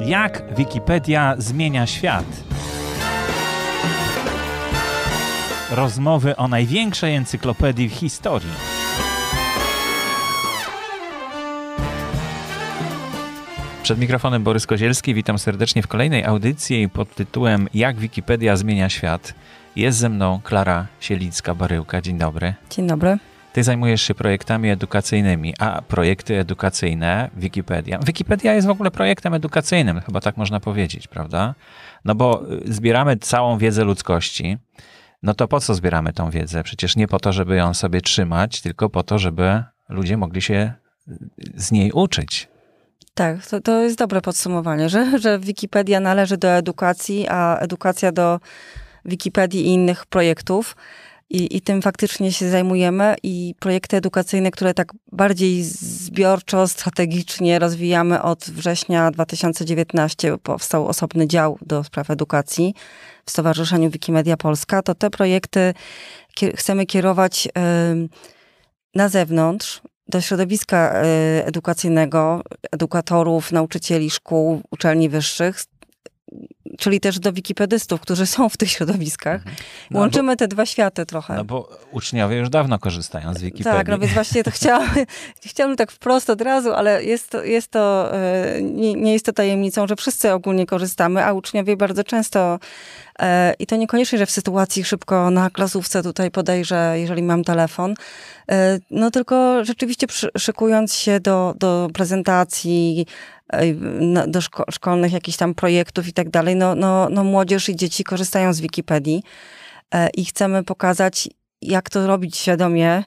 Jak Wikipedia zmienia świat? Rozmowy o największej encyklopedii w historii. Przed mikrofonem Borys Kozielski, witam serdecznie w kolejnej audycji pod tytułem Jak Wikipedia zmienia świat. Jest ze mną Klara Sielicka-Baryłka. Dzień dobry. Dzień dobry. Ty zajmujesz się projektami edukacyjnymi, a projekty edukacyjne, Wikipedia. Wikipedia jest w ogóle projektem edukacyjnym, chyba tak można powiedzieć, prawda? No bo y, zbieramy całą wiedzę ludzkości. No to po co zbieramy tą wiedzę? Przecież nie po to, żeby ją sobie trzymać, tylko po to, żeby ludzie mogli się y, z niej uczyć. Tak, to, to jest dobre podsumowanie, że, że Wikipedia należy do edukacji, a edukacja do Wikipedii i innych projektów i, i tym faktycznie się zajmujemy i projekty edukacyjne, które tak bardziej zbiorczo, strategicznie rozwijamy od września 2019, powstał osobny dział do spraw edukacji w Stowarzyszeniu Wikimedia Polska, to te projekty chcemy kierować na zewnątrz, do środowiska e, edukacyjnego, edukatorów, nauczycieli szkół, uczelni wyższych, czyli też do wikipedystów, którzy są w tych środowiskach. Mhm. No Łączymy bo, te dwa światy trochę. No bo uczniowie już dawno korzystają z Wikipedii. Tak, no więc właśnie to chciałabym, chciałabym tak wprost od razu, ale jest to, jest to e, nie, nie jest to tajemnicą, że wszyscy ogólnie korzystamy, a uczniowie bardzo często e, i to niekoniecznie, że w sytuacji szybko na klasówce tutaj podejrzę, jeżeli mam telefon. E, no tylko rzeczywiście szykując się do, do prezentacji, do szko szkolnych jakichś tam projektów i tak dalej, no, no, no młodzież i dzieci korzystają z Wikipedii e, i chcemy pokazać, jak to robić świadomie, e,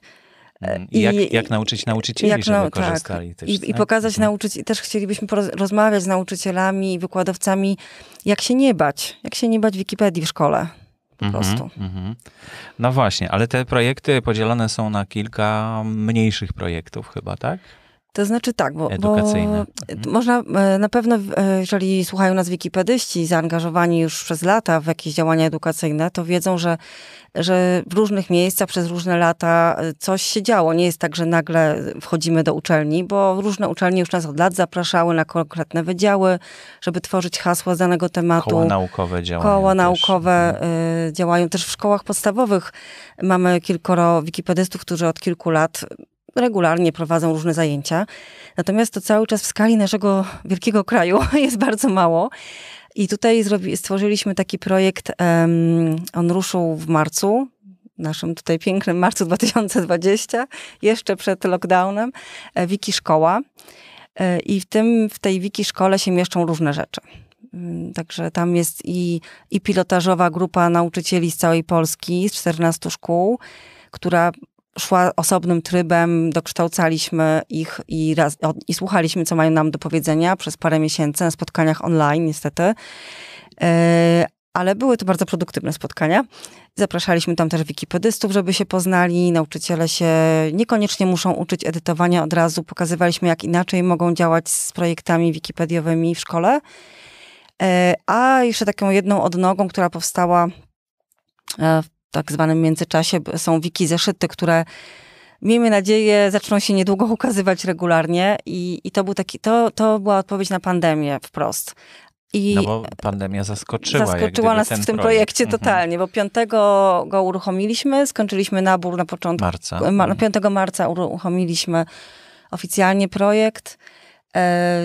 mm, i, I jak, nauczyć nauczycieli, jak, żeby korzystali tak. też. I, tak? i pokazać mhm. nauczycieli, też chcielibyśmy rozmawiać z nauczycielami i wykładowcami, jak się nie bać, jak się nie bać Wikipedii w szkole. Po mhm, prostu. Mhm. No właśnie, ale te projekty podzielone są na kilka mniejszych projektów chyba, tak? To znaczy tak, bo, mhm. można e, na pewno, e, jeżeli słuchają nas wikipedyści zaangażowani już przez lata w jakieś działania edukacyjne, to wiedzą, że, że w różnych miejscach przez różne lata e, coś się działo. Nie jest tak, że nagle wchodzimy do uczelni, bo różne uczelnie już nas od lat zapraszały na konkretne wydziały, żeby tworzyć hasła z danego tematu. Koła naukowe działają. Koła też. naukowe mhm. działają. Też w szkołach podstawowych mamy kilkoro wikipedystów, którzy od kilku lat regularnie prowadzą różne zajęcia. Natomiast to cały czas w skali naszego wielkiego kraju jest bardzo mało. I tutaj stworzyliśmy taki projekt. on ruszył w marcu naszym tutaj pięknym marcu 2020, jeszcze przed lockdownem, e, Wiki Szkoła. E, I w, tym, w tej Wiki Szkole się mieszczą różne rzeczy. Mm, także tam jest i, i pilotażowa grupa nauczycieli z całej Polski, z 14 szkół, która szła osobnym trybem, dokształcaliśmy ich i, raz, i słuchaliśmy, co mają nam do powiedzenia przez parę miesięcy na spotkaniach online, niestety. E, ale były to bardzo produktywne spotkania. Zapraszaliśmy tam też wikipedystów, żeby się poznali. Nauczyciele się niekoniecznie muszą uczyć edytowania od razu. Pokazywaliśmy, jak inaczej mogą działać z projektami wikipediowymi w szkole. E, a jeszcze taką jedną odnogą, która powstała w e, tak zwanym międzyczasie są wiki zeszyty, które miejmy nadzieję, zaczną się niedługo ukazywać regularnie i, i to, był taki, to, to była odpowiedź na pandemię wprost. I no bo pandemia zaskoczyła. Zaskoczyła nas w tym projekt. projekcie mhm. totalnie, bo 5 go uruchomiliśmy, skończyliśmy nabór na początku. Marca. E, ma, 5 mhm. marca uruchomiliśmy oficjalnie projekt.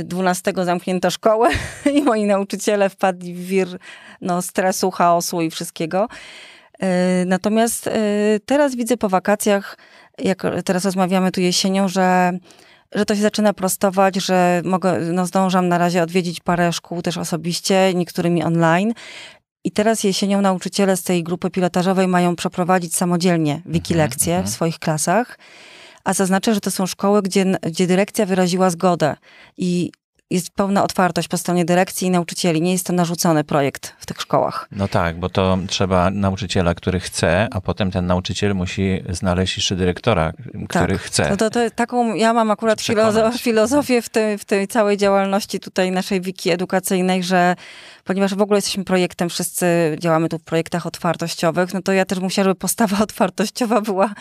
12 e, zamknięto szkołę i moi nauczyciele wpadli w wir no, stresu, chaosu i wszystkiego. E, natomiast e, teraz widzę po wakacjach, jak teraz rozmawiamy tu jesienią, że że to się zaczyna prostować, że mogę, no zdążam na razie odwiedzić parę szkół też osobiście, niektórymi online. I teraz jesienią nauczyciele z tej grupy pilotażowej mają przeprowadzić samodzielnie wikilekcje mhm, mhm. w swoich klasach. A zaznaczę, że to są szkoły, gdzie, gdzie dyrekcja wyraziła zgodę. I jest pełna otwartość po stronie dyrekcji i nauczycieli. Nie jest to narzucony projekt w tych szkołach. No tak, bo to trzeba nauczyciela, który chce, a potem ten nauczyciel musi znaleźć jeszcze dyrektora, tak. który tak. chce. No to, to, taką ja mam akurat filozo filozofię w, tym, w tej całej działalności tutaj naszej wiki edukacyjnej, że ponieważ w ogóle jesteśmy projektem, wszyscy działamy tu w projektach otwartościowych, no to ja też musiałam, żeby postawa otwartościowa była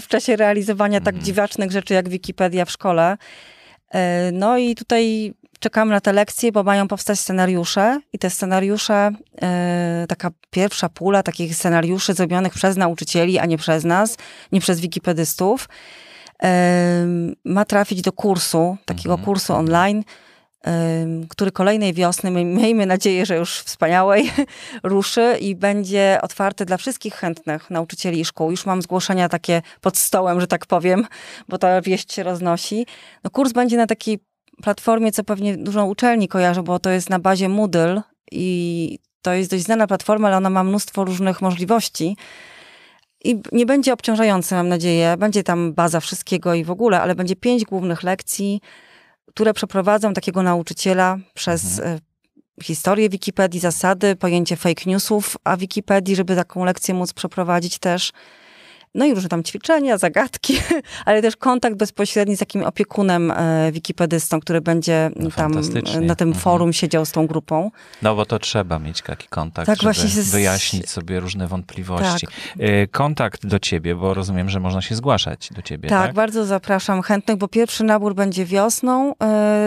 w czasie realizowania tak mhm. dziwacznych rzeczy jak Wikipedia w szkole. E, no i tutaj czekamy na te lekcje, bo mają powstać scenariusze i te scenariusze, yy, taka pierwsza pula takich scenariuszy zrobionych przez nauczycieli, a nie przez nas, nie przez wikipedystów, yy, ma trafić do kursu, takiego mhm. kursu mhm. online, yy, który kolejnej wiosny, miejmy nadzieję, że już wspaniałej, ruszy i będzie otwarty dla wszystkich chętnych nauczycieli i szkół. Już mam zgłoszenia takie pod stołem, że tak powiem, bo ta wieść się roznosi. No, kurs będzie na takiej platformie, co pewnie dużo uczelni kojarzy, bo to jest na bazie Moodle i to jest dość znana platforma, ale ona ma mnóstwo różnych możliwości. I nie będzie obciążające, mam nadzieję. Będzie tam baza wszystkiego i w ogóle, ale będzie pięć głównych lekcji, które przeprowadzą takiego nauczyciela przez mhm. E, historię Wikipedii, zasady, pojęcie fake newsów a Wikipedii, żeby taką lekcję móc przeprowadzić też. No i różne tam ćwiczenia, zagadki, ale też kontakt bezpośredni z takim opiekunem e, wikipedystą, który będzie no, tam e, na tym mhm. forum mhm. siedział z tą grupą. No bo to trzeba mieć taki kontakt, tak, żeby z... wyjaśnić sobie różne wątpliwości. Tak. E, kontakt do ciebie, bo rozumiem, że można się zgłaszać do ciebie, tak? tak? bardzo zapraszam chętnych, bo pierwszy nabór będzie wiosną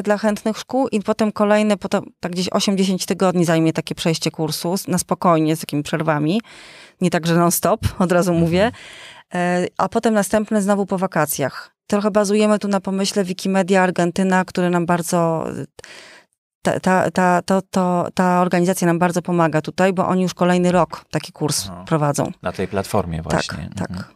dla chętnych szkół i potem kolejne, potem, tak gdzieś 8-10 tygodni zajmie takie przejście kursu na spokojnie, z takimi przerwami. Nie tak, że non-stop, od razu mhm. mówię. E, a potem następne znowu po wakacjach. Trochę bazujemy tu na pomyśle Wikimedia Argentyna, który nam bardzo ta, ta, ta, to, to, ta organizacja nam bardzo pomaga tutaj, bo oni już kolejny rok taki kurs no, prowadzą. Na tej platformie tak, właśnie. Tak, tak.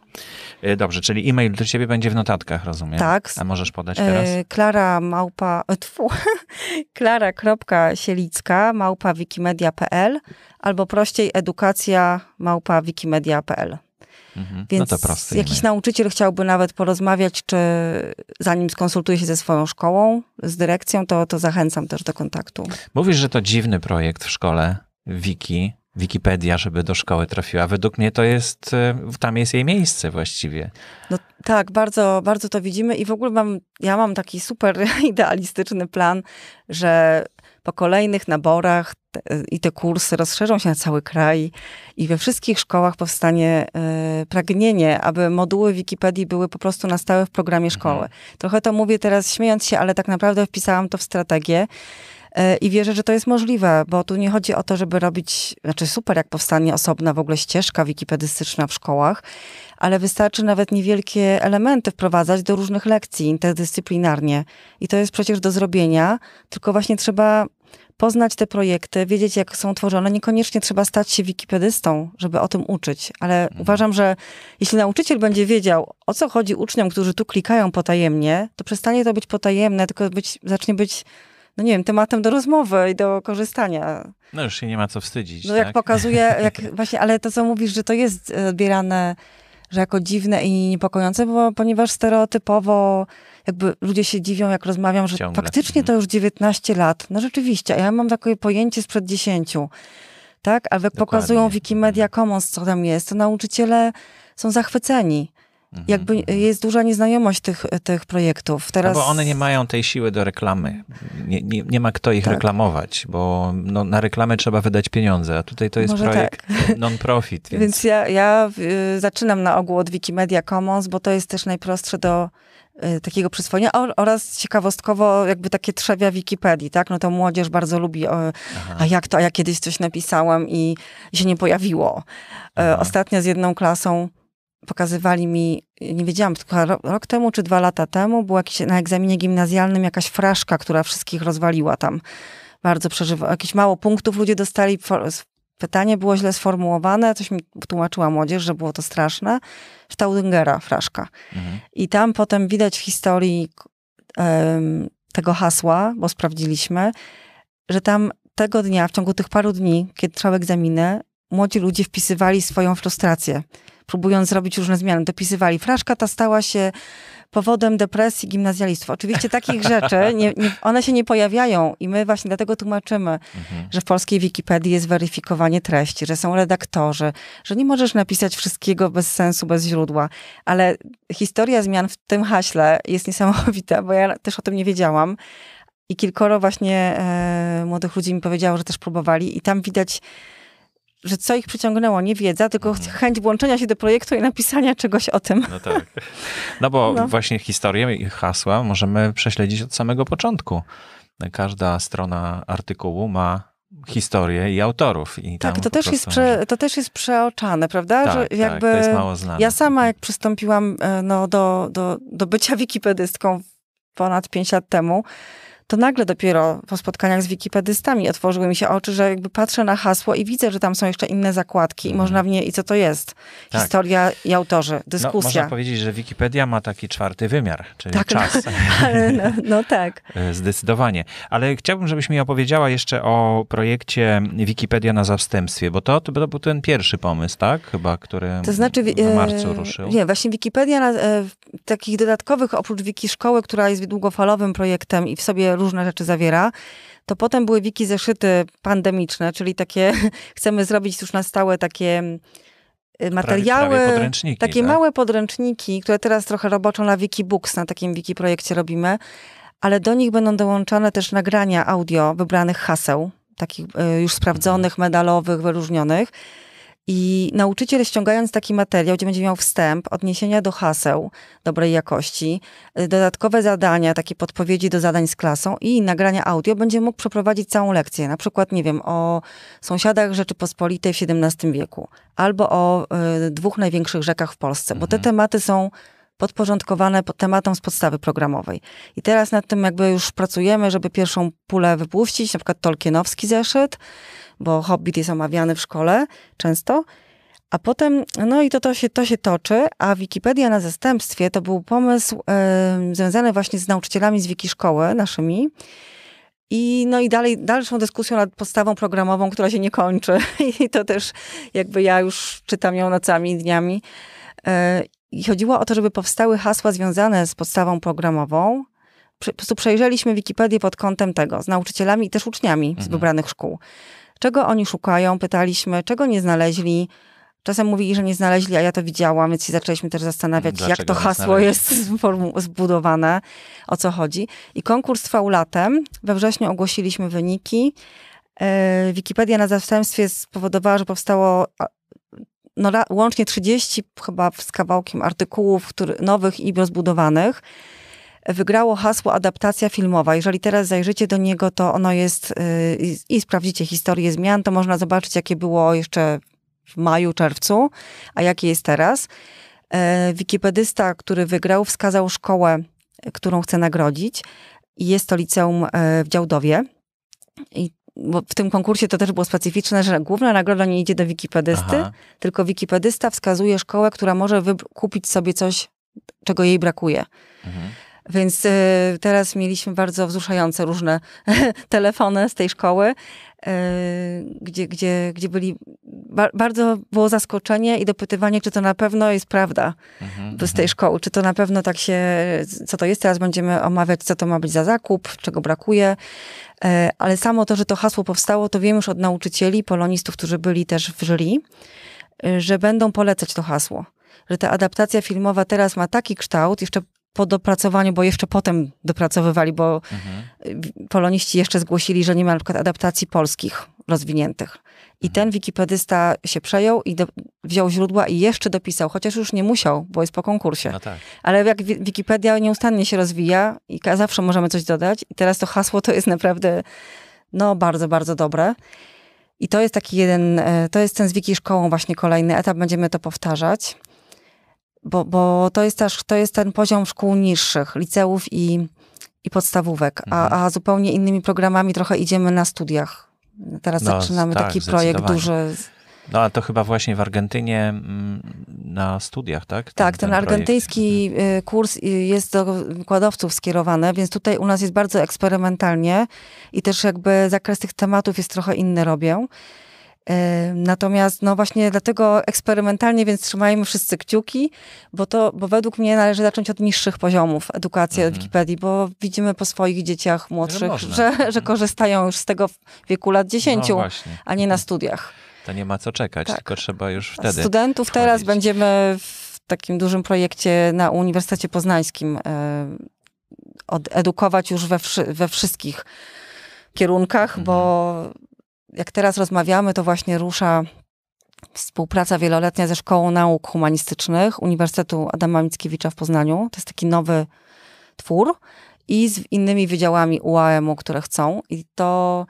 Dobrze, czyli e-mail do ciebie będzie w notatkach, rozumiem? Tak. A możesz podać teraz? E, Klara małpa, tfu, klara.sielicka małpa wikimedia.pl albo prościej edukacja małpa wikimedia.pl. Mhm. Więc no jakiś nauczyciel chciałby nawet porozmawiać, czy zanim skonsultuje się ze swoją szkołą, z dyrekcją, to, to zachęcam też do kontaktu. Mówisz, że to dziwny projekt w szkole, Wiki, Wikipedia, żeby do szkoły trafiła. Według mnie to jest, e, tam jest jej miejsce właściwie. No tak, bardzo, bardzo to widzimy i w ogóle mam, ja mam taki super idealistyczny plan, że po kolejnych naborach i te kursy rozszerzą się na cały kraj i we wszystkich szkołach powstanie y, pragnienie, aby moduły Wikipedii były po prostu na stałe w programie mhm. szkoły. Trochę to mówię teraz śmiejąc się, ale tak naprawdę wpisałam to w strategię. E, I wierzę, że to jest możliwe, bo tu nie chodzi o to, żeby robić, znaczy super, jak powstanie osobna w ogóle ścieżka wikipedystyczna w szkołach, ale wystarczy nawet niewielkie elementy wprowadzać do różnych lekcji interdyscyplinarnie. I to jest przecież do zrobienia, tylko właśnie trzeba poznać te projekty, wiedzieć, jak są tworzone. Niekoniecznie trzeba stać się wikipedystą, żeby o tym uczyć, ale mhm. uważam, że jeśli nauczyciel będzie wiedział, o co chodzi uczniom, którzy tu klikają potajemnie, to przestanie to być potajemne, tylko być, zacznie być no nie wiem, tematem do rozmowy i do korzystania. No już się nie ma co wstydzić. No tak? jak pokazuje, jak właśnie, ale to co mówisz, że to jest odbierane, że jako dziwne i niepokojące, bo, ponieważ stereotypowo jakby ludzie się dziwią, jak rozmawiam, że Ciągle. faktycznie to mhm. już 19 lat. No rzeczywiście, a ja mam takie pojęcie sprzed 10, tak? Ale jak pokazują mhm. Wikimedia Commons, co tam jest, to nauczyciele są zachwyceni. Mhm. Jakby jest duża nieznajomość tych, tych projektów. No Teraz... No bo one nie mają tej siły do reklamy. Nie, nie, nie ma kto ich tak. reklamować, bo no, na reklamę trzeba wydać pieniądze, a tutaj to jest Może projekt tak. non-profit. Więc, więc ja, ja y, zaczynam na ogół od Wikimedia Commons, bo to jest też najprostsze do E, takiego przyswojenia oraz ciekawostkowo jakby takie trzewia Wikipedii, tak? No to młodzież bardzo lubi, o, a jak to, a ja kiedyś coś napisałam i się nie pojawiło. E, Aha. Ostatnio z jedną klasą pokazywali mi, nie wiedziałam, tylko rok temu czy dwa lata temu, była jakiś, na egzaminie gimnazjalnym jakaś fraszka, która wszystkich rozwaliła tam. Bardzo przeżywa, jakieś mało punktów ludzie dostali, pytanie było źle sformułowane, coś mi tłumaczyła młodzież, że było to straszne, Staudingera, fraszka. Mhm. I tam potem widać w historii um, tego hasła, bo sprawdziliśmy, że tam tego dnia, w ciągu tych paru dni, kiedy trwały egzaminy, młodzi ludzie wpisywali swoją frustrację, próbując zrobić różne zmiany. Dopisywali, fraszka ta stała się powodem depresji gimnazjalistów. Oczywiście takich rzeczy, nie, nie, one się nie pojawiają i my właśnie dlatego tłumaczymy, mhm. że w polskiej Wikipedii jest weryfikowanie treści, że są redaktorzy, że nie możesz napisać wszystkiego bez sensu, bez źródła. Ale historia zmian w tym haśle jest niesamowita, bo ja też o tym nie wiedziałam. I kilkoro właśnie e, młodych ludzi mi powiedziało, że też próbowali i tam widać że co ich przyciągnęło, nie wiedza, tylko mhm. chęć włączenia się do projektu i napisania czegoś o tym. No tak. No bo no. właśnie historię i hasła możemy prześledzić od samego początku. Każda strona artykułu ma historię i autorów. I tak, to też, jest prze, to też jest przeoczane, prawda? Tak, że jakby tak, to jest mało znane. Ja sama mhm. jak przystąpiłam e, no, do, do, do bycia wikipedystką ponad 5 lat temu, to nagle dopiero po spotkaniach z wikipedystami otworzyły mi się oczy, że jakby patrzę na hasło i widzę, że tam są jeszcze inne zakładki i można mhm. w nie, i co to jest? Tak. Historia i autorzy, no, dyskusja. No, można powiedzieć, że Wikipedia ma taki czwarty wymiar, czyli tak, no, czas. No, no, no tak. E, zdecydowanie. Ale chciałbym, żebyś mi opowiedziała jeszcze o projekcie Wikipedia na zastępstwie, bo to, to był ten pierwszy pomysł, tak? Chyba, który to znaczy, w e, marcu ruszył. Nie, właśnie Wikipedia na, e, takich dodatkowych, oprócz Wiki Szkoły, która jest długofalowym projektem i w sobie różne rzeczy zawiera. To potem były wiki zeszyty pandemiczne, czyli takie, chcemy zrobić już na stałe takie mm, y, materiały, prawie takie tak? małe podręczniki, które teraz trochę roboczo na Wikibooks, na takim Wikiprojekcie robimy, ale do nich będą dołączane też nagrania audio wybranych haseł, takich y, już sprawdzonych, mhm. medalowych, wyróżnionych. I nauczyciel ściągając taki materiał, gdzie będzie miał wstęp, odniesienia do haseł dobrej jakości, y, dodatkowe zadania, takie podpowiedzi do zadań z klasą i nagrania audio, będzie mógł przeprowadzić całą lekcję. Na przykład, nie wiem, o sąsiadach Rzeczypospolitej w XVII wieku albo o y, dwóch największych rzekach w Polsce, mhm. bo te mhm. tematy są podporządkowane pod tematom z podstawy programowej. I teraz nad tym jakby już pracujemy, żeby pierwszą pulę wypuścić, na przykład tolkienowski zeszyt, bo Hobbit jest omawiany w szkole często. A potem, no i to, to, się, to się toczy, a Wikipedia na zastępstwie to był pomysł yy, związany właśnie z nauczycielami z Wiki Szkoły, naszymi. I, no i dalej, dalszą dyskusją nad podstawą programową, która się nie kończy. I to też jakby ja już czytam ją nocami i dniami. E, i chodziło o to, żeby powstały hasła związane z podstawą programową. Po prostu przejrzeliśmy Wikipedię pod kątem tego, z nauczycielami i też uczniami mhm. z wybranych szkół. Czego oni szukają, pytaliśmy, czego nie znaleźli. Czasem mówili, że nie znaleźli, a ja to widziałam, więc zaczęliśmy też zastanawiać, Dlaczego jak to hasło jest zbudowane, o co chodzi. I konkurs trwał latem. We wrześniu ogłosiliśmy wyniki. E, Wikipedia na zastępstwie spowodowała, że powstało no, łącznie 30 chyba z kawałkiem artykułów który, nowych i rozbudowanych wygrało hasło adaptacja filmowa. Jeżeli teraz zajrzycie do niego, to ono jest yy, i sprawdzicie historię zmian, to można zobaczyć, jakie było jeszcze w maju, czerwcu, a jakie jest teraz. Yy, wikipedysta, który wygrał, wskazał szkołę, którą chce nagrodzić. Jest to liceum e, w Działdowie. I bo w tym konkursie to też było specyficzne, że główna nagroda nie idzie do wikipedysty, Aha. tylko wikipedysta wskazuje szkołę, która może kupić sobie coś, czego jej brakuje. Mhm. Więc y, teraz mieliśmy bardzo wzruszające różne telefony z tej szkoły, y, gdzie, gdzie, gdzie byli. bardzo było zaskoczenie i dopytywanie, czy to na pewno jest prawda mhm, z tej mhm. szkoły, czy to na pewno tak się. Co to jest? Teraz będziemy omawiać, co to ma być za zakup, czego brakuje. E, ale samo to, że to hasło powstało, to wiem już od nauczycieli, polonistów, którzy byli też w jury, y, że będą polecać to hasło że ta adaptacja filmowa teraz ma taki kształt, jeszcze po dopracowaniu, bo jeszcze potem dopracowywali, bo mhm. poloniści jeszcze zgłosili, że nie ma na przykład adaptacji polskich rozwiniętych. I mhm. ten wikipedysta się przejął i do, wziął źródła i jeszcze dopisał, chociaż już nie musiał, bo jest po konkursie. No tak. Ale jak Wikipedia nieustannie się rozwija i zawsze możemy coś dodać. I teraz to hasło to jest naprawdę no bardzo, bardzo dobre. I to jest taki jeden, e, to jest ten z Wiki Szkołą właśnie kolejny etap, będziemy to powtarzać bo, bo to jest też, to jest ten poziom szkół niższych, liceów i, i podstawówek, mhm. a, a zupełnie innymi programami trochę idziemy na studiach. Teraz no, zaczynamy tak, taki projekt duży. No a to chyba właśnie w Argentynie mm, na studiach, tak? Ten, tak, ten, ten argentyński projekt. Mhm. Y, kurs y, jest do wykładowców skierowany, więc tutaj u nas jest bardzo eksperymentalnie i też jakby zakres tych tematów jest trochę inny robią. E, natomiast no właśnie dlatego eksperymentalnie, więc trzymajmy wszyscy kciuki, bo to, bo według mnie należy zacząć od niższych poziomów edukacji mhm. Wikipedii, bo widzimy po swoich dzieciach młodszych, że, że, że korzystają już z tego w wieku lat 10, no a nie na studiach. To nie ma co czekać, tak. tylko trzeba już wtedy. Studentów wchodzić. teraz będziemy w takim dużym projekcie na Uniwersytecie Poznańskim e, edukować już we, we wszystkich kierunkach, mhm. bo jak teraz rozmawiamy, to właśnie rusza współpraca wieloletnia ze Szkołą Nauk Humanistycznych Uniwersytetu Adama Mickiewicza w Poznaniu. To jest taki nowy twór i z innymi wydziałami UAM-u, które chcą. I to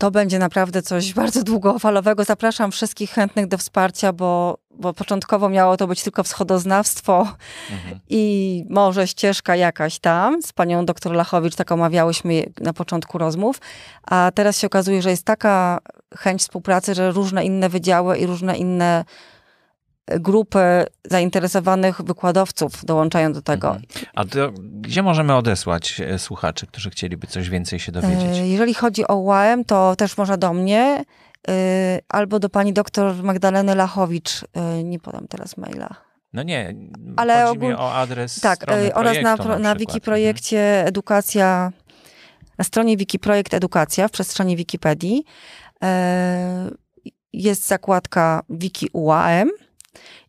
to będzie naprawdę coś bardzo długofalowego. Zapraszam wszystkich chętnych do wsparcia, bo, bo początkowo miało to być tylko wschodoznawstwo mhm. i może ścieżka jakaś tam. Z panią doktor Lachowicz tak omawiałyśmy na początku rozmów, a teraz się okazuje, że jest taka chęć współpracy, że różne inne wydziały i różne inne grupy zainteresowanych wykładowców dołączają do tego. Mhm. A to, gdzie możemy odesłać e, słuchaczy, którzy chcieliby coś więcej się dowiedzieć? E, jeżeli chodzi o UAM, to też może do mnie e, albo do pani doktor Magdaleny Lachowicz. Nie podam teraz maila. No nie, ale chodzi ogól... o adres Tak, oraz na, na, na Wikiprojekcie mhm. Edukacja, na stronie Wikiprojekt Edukacja w przestrzeni Wikipedii jest zakładka Wiki UAM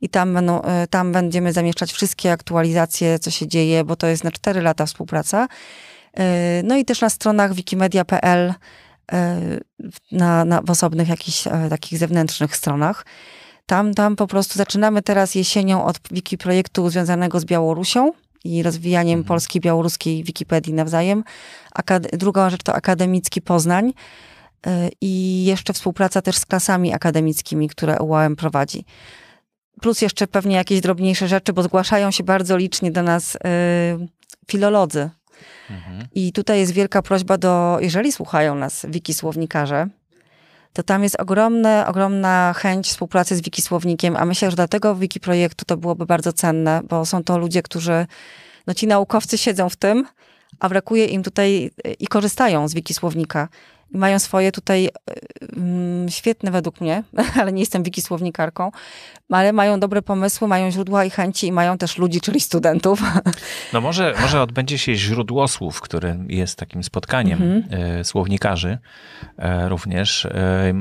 i tam, będą, e, tam będziemy zamieszczać wszystkie aktualizacje, co się dzieje, bo to jest na 4 lata współpraca. E, no i też na stronach wikimedia.pl, e, na, na, w osobnych jakichś takich zewnętrznych stronach. Tam, tam po prostu zaczynamy teraz jesienią od wiki projektu związanego z Białorusią i rozwijaniem mhm. polskiej, białoruskiej Wikipedii nawzajem. Akad druga rzecz to Akademicki Poznań i jeszcze współpraca też z klasami akademickimi, które UAM prowadzi plus jeszcze pewnie jakieś drobniejsze rzeczy, bo zgłaszają się bardzo licznie do nas y, filolodzy. Mhm. I tutaj jest wielka prośba do, jeżeli słuchają nas wikisłownikarze, to tam jest ogromne, ogromna chęć współpracy z Wikisłownikiem, a myślę, że dlatego w Wikiprojektu to byłoby bardzo cenne, bo są to ludzie, którzy, no ci naukowcy siedzą w tym, a brakuje im tutaj y, i korzystają z Wikisłownika i mają swoje tutaj mm, świetne według mnie, ale nie jestem wikisłownikarką, ale mają dobre pomysły, mają źródła i chęci i mają też ludzi, czyli studentów. No może, może odbędzie się źródło słów, który jest takim spotkaniem mhm. E, słownikarzy e, również. E,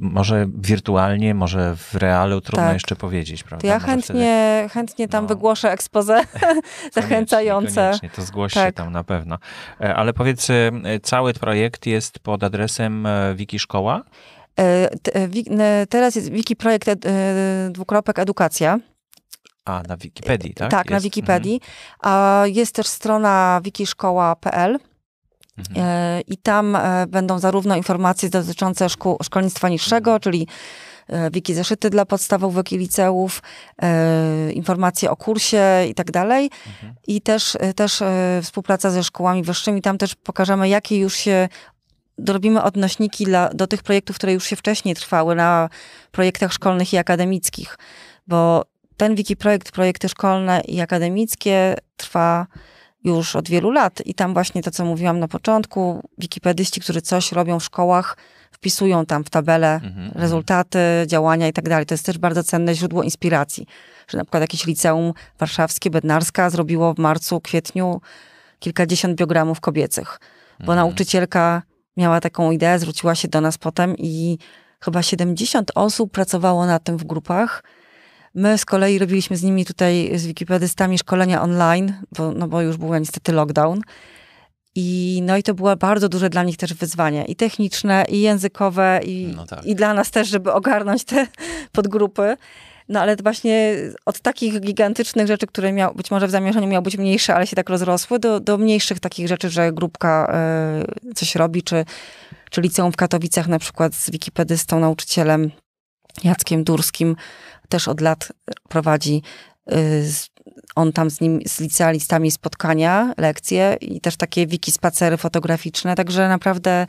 może wirtualnie, może w realu trudno tak. jeszcze powiedzieć, prawda? To ja chętnie, wtedy... chętnie tam no. wygłoszę ekspoze zachęcające. Koniecznie, to zgłoś tak. tam na pewno. Ale powiedz, cały projekt jest pod adresem e, Wikiszkoła? E, e, teraz jest WikiProjekt dwukropek edukacja. A, na Wikipedii, tak? Tak, jest. na Wikipedii. A jest też strona wikiszkoła.pl. Mhm. I tam będą zarówno informacje dotyczące szkół, szkolnictwa niższego, mhm. czyli wiki zeszyty dla podstawowych i liceów, informacje o kursie i tak dalej. Mhm. I też, też współpraca ze szkołami wyższymi. Tam też pokażemy, jakie już się robimy odnośniki dla, do tych projektów, które już się wcześniej trwały na projektach szkolnych i akademickich, bo ten wikiprojekt, projekty szkolne i akademickie trwa już od wielu lat i tam właśnie to, co mówiłam na początku, wikipedyści, którzy coś robią w szkołach, wpisują tam w tabelę mhm, mhm, rezultaty, działania i tak dalej. To jest też bardzo cenne źródło inspiracji, że na przykład jakieś liceum warszawskie, bednarska zrobiło w marcu, kwietniu kilkadziesiąt biogramów kobiecych, bo mhm. nauczycielka miała taką ideę, zwróciła się do nas potem i chyba 70 osób pracowało na tym w grupach. My z kolei robiliśmy z nimi tutaj, z wikipedystami, szkolenia online, bo, no bo już był niestety lockdown. I, no i to było bardzo duże dla nich też wyzwanie, i techniczne, i językowe, i, no tak. i dla nas też, żeby ogarnąć te podgrupy. No ale właśnie od takich gigantycznych rzeczy, które miał, być może w zamierzeniu miały być mniejsze, ale się tak rozrosły, do, do mniejszych takich rzeczy, że grupka y, coś robi, czy, czy liceum w Katowicach na przykład z wikipedystą, nauczycielem Jackiem Durskim też od lat prowadzi y, z, on tam z nim, z licealistami spotkania, lekcje i też takie wiki spacery fotograficzne, także naprawdę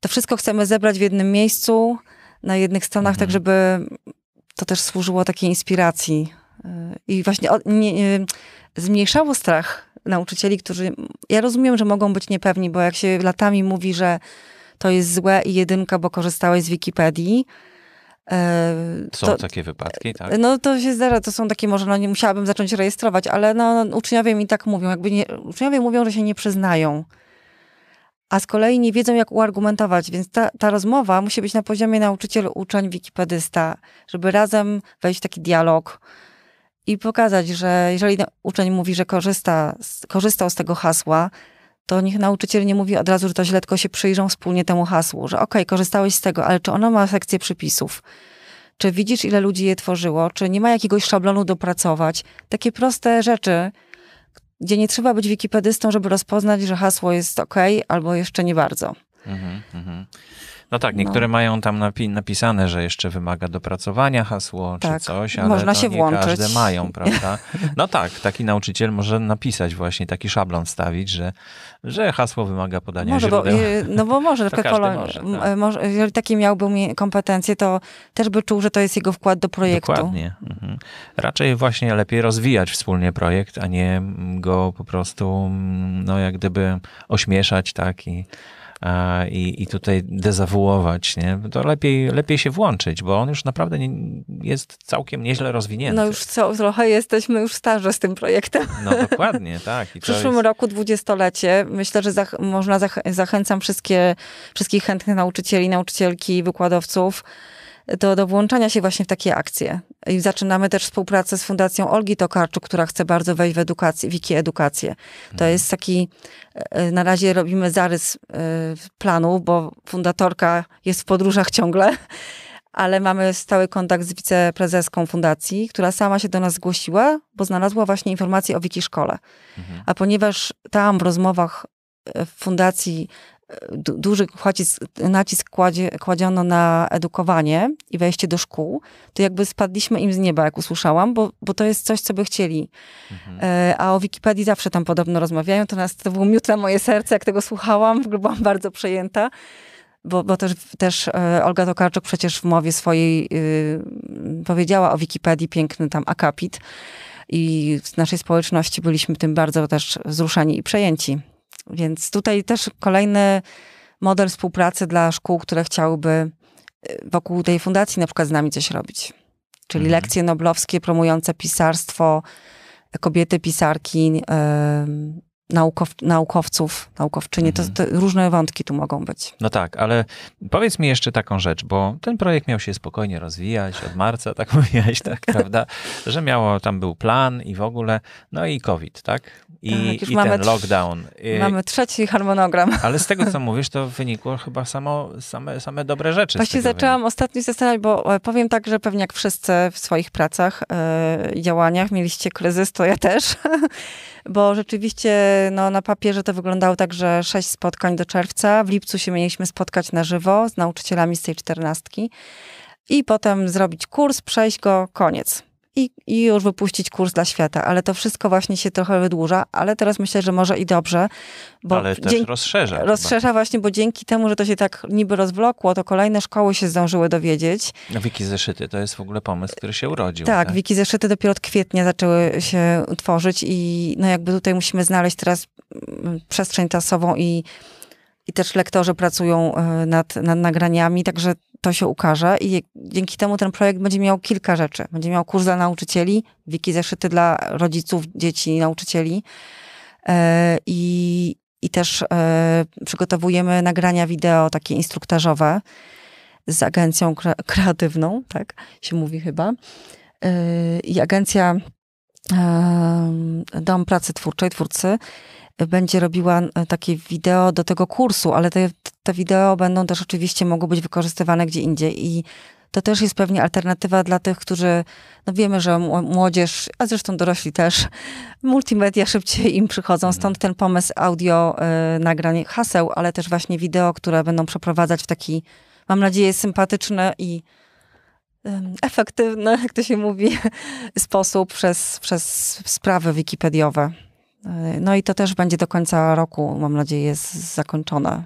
to wszystko chcemy zebrać w jednym miejscu, na jednych stronach, tak mhm. tak żeby to też służyło takiej inspiracji. Y, I właśnie o, nie, nie, zmniejszało strach nauczycieli, którzy. Ja rozumiem, że mogą być niepewni, bo jak się latami mówi, że to jest złe i jedynka, bo korzystałeś z Wikipedii. Y, są takie wypadki, tak? No to się zdarza, to są takie może, no nie musiałabym zacząć rejestrować, ale no, no uczniowie mi tak mówią, jakby nie, uczniowie mówią, że się nie przyznają a z kolei nie wiedzą, jak uargumentować, więc ta, ta rozmowa musi być na poziomie nauczyciel-uczeń, wikipedysta, żeby razem wejść w taki dialog i pokazać, że jeżeli uczeń mówi, że korzysta, korzystał z tego hasła, to niech nauczyciel nie mówi od razu, że to źle, tylko się przyjrzą wspólnie temu hasłu, że okej, okay, korzystałeś z tego, ale czy ona ma sekcję przypisów? Czy widzisz, ile ludzi je tworzyło? Czy nie ma jakiegoś szablonu dopracować? Takie proste rzeczy, gdzie nie trzeba być wikipedystą, żeby rozpoznać, że hasło jest ok, albo jeszcze nie bardzo. Mhm, mhm. No tak, niektóre no. mają tam napi napisane, że jeszcze wymaga dopracowania hasło tak. czy coś, ale Można się nie włączyć. każde mają, prawda? No tak, taki nauczyciel może napisać właśnie, taki szablon stawić, że, że hasło wymaga podania może, źródeł. Bo, y, no bo może, to kolor, może, tak. Y, może, jeżeli taki miałby kompetencje, to też by czuł, że to jest jego wkład do projektu. Dokładnie. Mhm. Raczej właśnie lepiej rozwijać wspólnie projekt, a nie go po prostu, mm, no jak gdyby ośmieszać, tak, i E, i, i tutaj dezawuować, nie? to lepiej, lepiej się włączyć, bo on już naprawdę nie, jest całkiem nieźle rozwinięty. No już co, trochę jesteśmy już starzy z tym projektem. No dokładnie, tak. I w przyszłym jest... roku dwudziestolecie. Myślę, że zach można zach zachęcam wszystkie, wszystkich chętnych nauczycieli, nauczycielki, wykładowców do, do włączania się właśnie w takie akcje. I zaczynamy też współpracę z Fundacją Olgi Tokarczuk, która chce bardzo wejść w edukację, wiki edukację. To mhm. jest taki, e, na razie robimy zarys e, planu, bo fundatorka jest w podróżach ciągle ale mamy stały kontakt z wiceprezeską fundacji, która sama się do nas zgłosiła, bo znalazła właśnie informacje o Wiki Szkole. Mhm. A ponieważ tam w rozmowach e, w fundacji duży nacisk kładzie, kładziono na edukowanie i wejście do szkół, to jakby spadliśmy im z nieba, jak usłyszałam, bo, bo to jest coś, co by chcieli. Mhm. E, a o Wikipedii zawsze tam podobno rozmawiają, to, nas, to było miód na moje serce, jak tego słuchałam, byłam bardzo przejęta. Bo, bo też, też e, Olga Tokarczuk przecież w mowie swojej y, powiedziała o Wikipedii piękny tam akapit i z naszej społeczności byliśmy tym bardzo też wzruszani i przejęci. Więc tutaj też kolejny model współpracy dla szkół, które chciałyby y, wokół tej fundacji na przykład z nami coś robić. Czyli mhm. lekcje noblowskie promujące pisarstwo, kobiety pisarki, y, naukow, naukowców, naukowczyni. Mhm. To, to, różne wątki tu mogą być. No tak, ale powiedz mi jeszcze taką rzecz, bo ten projekt miał się spokojnie rozwijać od marca, tak mówiłaś, tak, prawda? Że miało, tam był plan i w ogóle, no i COVID, tak? I, tak, i ten lockdown. I, mamy trzeci harmonogram. Ale z tego, co mówisz, to wynikło chyba samo, same, same dobre rzeczy. Właśnie zaczęłam wynika. ostatnio zastanawiać, bo e, powiem tak, że pewnie jak wszyscy w swoich pracach, e, działaniach mieliście kryzys, to ja też, bo rzeczywiście no, na papierze to wyglądało tak, że sześć spotkań do czerwca. W lipcu się mieliśmy spotkać na żywo z nauczycielami z tej czternastki i potem zrobić kurs, przejść go, koniec i, i już wypuścić kurs dla świata. Ale to wszystko właśnie się trochę wydłuża, ale teraz myślę, że może i dobrze. Bo ale też dzięki, rozszerza. Rozszerza chyba. właśnie, bo dzięki temu, że to się tak niby rozwlokło, to kolejne szkoły się zdążyły dowiedzieć. Wiki zeszyty to jest w ogóle pomysł, który się urodził. Tak, tak? wiki zeszyty dopiero od kwietnia zaczęły się tworzyć i no jakby tutaj musimy znaleźć teraz mm, przestrzeń czasową i i też lektorzy pracują e, nad, nad nagraniami, także to się ukaże i dzięki temu ten projekt będzie miał kilka rzeczy. Będzie miał kurs dla nauczycieli, wiki zeszyty dla rodziców, dzieci i nauczycieli. E, I, i też e, przygotowujemy nagrania wideo takie instruktażowe z agencją kreatywną, tak się mówi chyba. E, I agencja Dom Pracy Twórczej, twórcy, będzie robiła e, takie wideo do tego kursu, ale te, te wideo będą też oczywiście mogły być wykorzystywane gdzie indziej i to też jest pewnie alternatywa dla tych, którzy, no wiemy, że młodzież, a zresztą dorośli też, multimedia szybciej im przychodzą, mhm. stąd ten pomysł audio, y, nagrań haseł, ale też właśnie wideo, które będą przeprowadzać w taki, mam nadzieję, sympatyczny i y, efektywny, jak to się mówi, sposób przez, przez sprawy wikipediowe. E, no i to też będzie do końca roku, mam nadzieję, jest zakończone.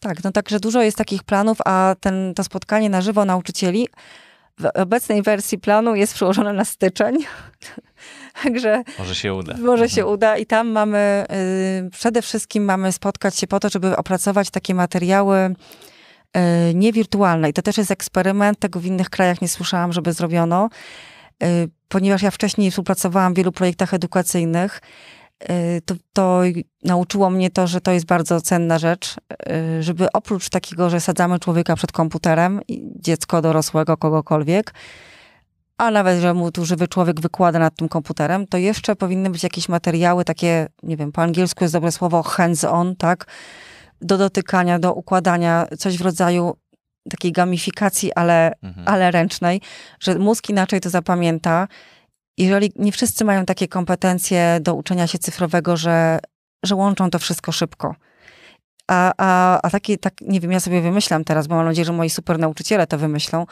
Tak, no także dużo jest takich planów, a ten, to spotkanie na żywo nauczycieli w obecnej wersji planu jest przełożone na styczeń. Także może się uda. Może się mhm. uda i tam mamy, y, przede wszystkim mamy spotkać się po to, żeby opracować takie materiały y, niewirtualne. I to też jest eksperyment, tego w innych krajach nie słyszałam, żeby zrobiono. Y, ponieważ ja wcześniej współpracowałam w wielu projektach edukacyjnych, y, to, to, nauczyło mnie to, że to jest bardzo cenna rzecz, y, żeby oprócz takiego, że sadzamy człowieka przed komputerem, dziecko dorosłego, kogokolwiek, a nawet, że mu tu żywy człowiek wykłada nad tym komputerem, to jeszcze powinny być jakieś materiały takie, nie wiem, po angielsku jest dobre słowo hands-on, tak? Do dotykania, do układania, coś w rodzaju takiej gamifikacji, ale, mhm. ale ręcznej, że mózg inaczej to zapamięta. Jeżeli nie wszyscy mają takie kompetencje do uczenia się cyfrowego, że, że łączą to wszystko szybko. A, a, a taki, tak, nie wiem, ja sobie wymyślam teraz, bo mam nadzieję, że moi super nauczyciele to wymyślą,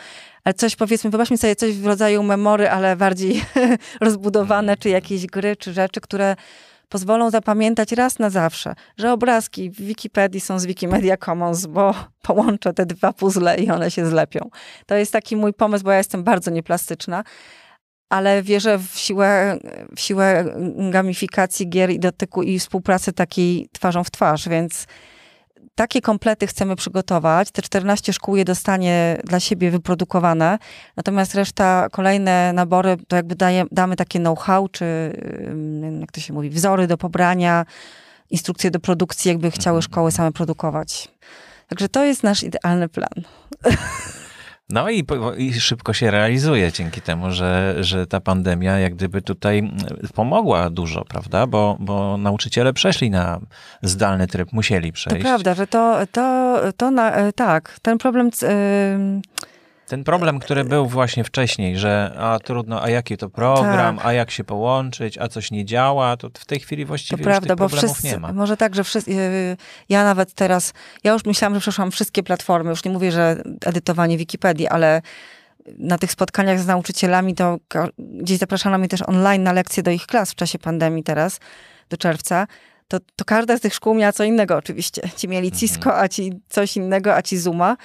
ale coś powiedzmy, wyobraźmy sobie coś w rodzaju memory, ale bardziej rozbudowane, czy jakieś gry, czy rzeczy, które pozwolą zapamiętać raz na zawsze, że obrazki w Wikipedii są z Wikimedia Commons, bo połączę te dwa puzzle i one się zlepią. To jest taki mój pomysł, bo ja jestem bardzo nieplastyczna ale wierzę w siłę, w siłę gamifikacji gier i dotyku i współpracy takiej twarzą w twarz, więc takie komplety chcemy przygotować. Te 14 szkół je dostanie dla siebie wyprodukowane, natomiast reszta, kolejne nabory, to jakby daje, damy takie know-how, czy jak to się mówi, wzory do pobrania, instrukcje do produkcji, jakby chciały mhm. szkoły same produkować. Także to jest nasz idealny plan. No i, i, szybko się realizuje dzięki temu, że, że ta pandemia jak gdyby tutaj mm, pomogła dużo, prawda? Bo, bo nauczyciele przeszli na zdalny tryb, musieli przejść. To prawda, że to, to, to na, e, tak, ten problem... Yy ten problem, który był właśnie wcześniej, że a trudno, a jaki to program, tak. a jak się połączyć, a coś nie działa, to w tej chwili właściwie to prawda, bo wszyscy, nie ma. Może tak, że wszyscy, y, y, ja nawet teraz, ja już myślałam, że przeszłam wszystkie platformy, już nie mówię, że edytowanie Wikipedii, ale na tych spotkaniach z nauczycielami, to gdzieś zapraszano mnie też online na lekcje do ich klas w czasie pandemii teraz, do czerwca, to, to każda z tych szkół miała co innego oczywiście. Ci mieli mhm. Cisco, a ci coś innego, a ci Zuma.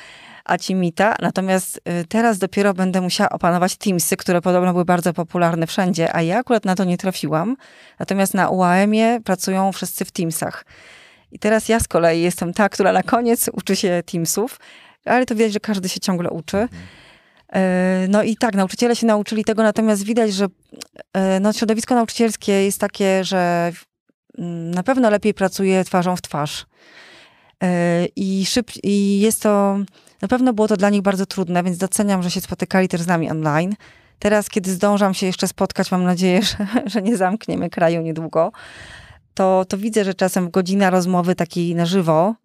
Acimita, natomiast y, teraz dopiero będę musiała opanować Teamsy, które podobno były bardzo popularne wszędzie, a ja akurat na to nie trafiłam. Natomiast na UAM-ie pracują wszyscy w Teamsach. I teraz ja z kolei jestem ta, która na koniec uczy się Teamsów, ale to widać, że każdy się ciągle uczy. Mhm. E, no i tak, nauczyciele się nauczyli tego, natomiast widać, że e, no, środowisko nauczycielskie jest takie, że mm, na pewno lepiej pracuje twarzą w twarz. E, I, szyb, I jest to na pewno było to dla nich bardzo trudne, więc doceniam, że się spotykali też z nami online. Teraz, kiedy zdążam się jeszcze spotkać, mam nadzieję, że, że nie zamkniemy kraju niedługo, to, to widzę, że czasem godzina rozmowy takiej na żywo,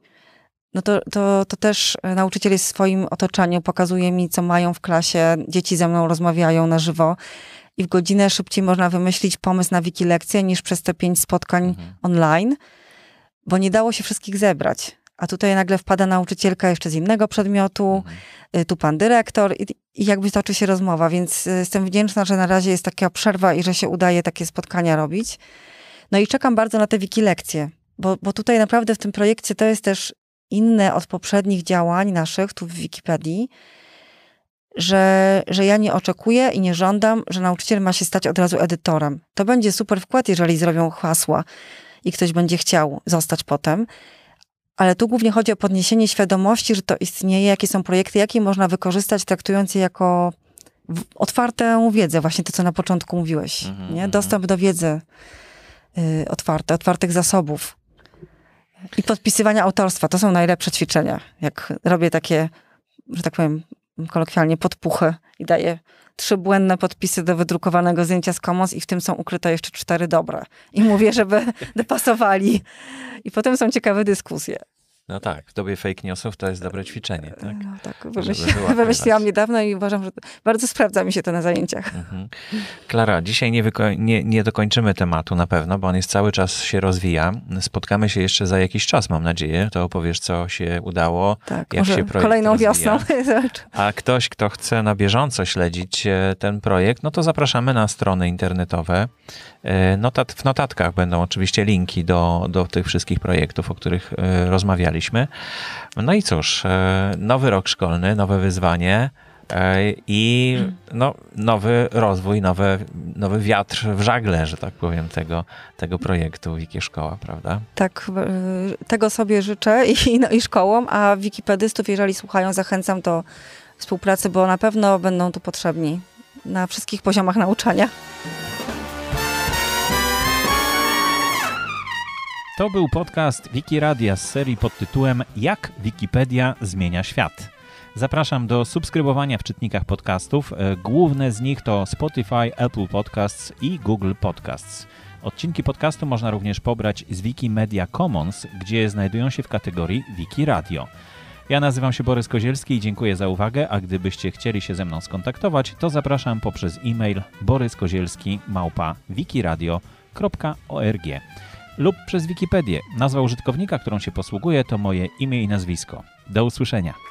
no to, to, to też nauczyciel jest w swoim otoczeniu, pokazuje mi, co mają w klasie, dzieci ze mną rozmawiają na żywo i w godzinę szybciej można wymyślić pomysł na wikilekcję niż przez te pięć spotkań mhm. online, bo nie dało się wszystkich zebrać a tutaj nagle wpada nauczycielka jeszcze z innego przedmiotu, mhm. y, tu pan dyrektor i, i jakby toczy się rozmowa, więc y, jestem wdzięczna, że na razie jest taka przerwa i że się udaje takie spotkania robić. No i czekam bardzo na te wikilekcje, bo, bo tutaj naprawdę w tym projekcie to jest też inne od poprzednich działań naszych tu w Wikipedii, że, że ja nie oczekuję i nie żądam, że nauczyciel ma się stać od razu edytorem. To będzie super wkład, jeżeli zrobią hasła i ktoś będzie chciał zostać potem. Ale tu głównie chodzi o podniesienie świadomości, że to istnieje, jakie są projekty, jakie można wykorzystać, traktując je jako otwartą wiedzę, właśnie to, co na początku mówiłeś. Mhm, nie? Mhm. Dostęp do wiedzy y, otwarte, otwartych zasobów. I podpisywania autorstwa. To są najlepsze ćwiczenia. Jak robię takie, że tak powiem, kolokwialnie podpuchy i daje trzy błędne podpisy do wydrukowanego zdjęcia z Commons i w tym są ukryte jeszcze cztery dobre. I mówię, żeby dopasowali. I potem są ciekawe dyskusje. No tak, w dobie fake newsów to jest dobre ćwiczenie, e, tak? No tak, wymyśliłam, wymyśliłam niedawno i uważam, że bardzo sprawdza mi się to na zajęciach. Mhm. Klara, dzisiaj nie, nie, nie dokończymy tematu na pewno, bo on jest cały czas się rozwija. Spotkamy się jeszcze za jakiś czas, mam nadzieję. To opowiesz, co się udało, tak, jak się projekt kolejną rozwija. wiosną. A ktoś, kto chce na bieżąco śledzić e, ten projekt, no to zapraszamy na strony internetowe E, notat, w notatkach będą oczywiście linki do, do tych wszystkich projektów, o których e, rozmawialiśmy. No i cóż, e, nowy rok szkolny, nowe wyzwanie i no, nowy rozwój, nowe, nowy wiatr w żagle, że tak powiem, tego, tego projektu Wiki Szkoła, prawda? Tak, tego sobie życzę i, no, i szkołom, a wikipedystów, jeżeli słuchają, zachęcam do współpracy, bo na pewno będą tu potrzebni na wszystkich poziomach nauczania. To był podcast Wikiradia z serii pod tytułem Jak Wikipedia zmienia świat. Zapraszam do subskrybowania w czytnikach podcastów. E, główne z nich to Spotify, Apple Podcasts i Google Podcasts. Odcinki podcastu można również pobrać z Wikimedia Commons, gdzie znajdują się w kategorii Wikiradio. Ja nazywam się Borys Kozielski i dziękuję za uwagę, a gdybyście chcieli się ze mną skontaktować, to zapraszam poprzez e-mail boryskozielski małpa wikiradio.org lub przez Wikipedię. Nazwa użytkownika, którą się posługuje, to moje imię i nazwisko. Do usłyszenia.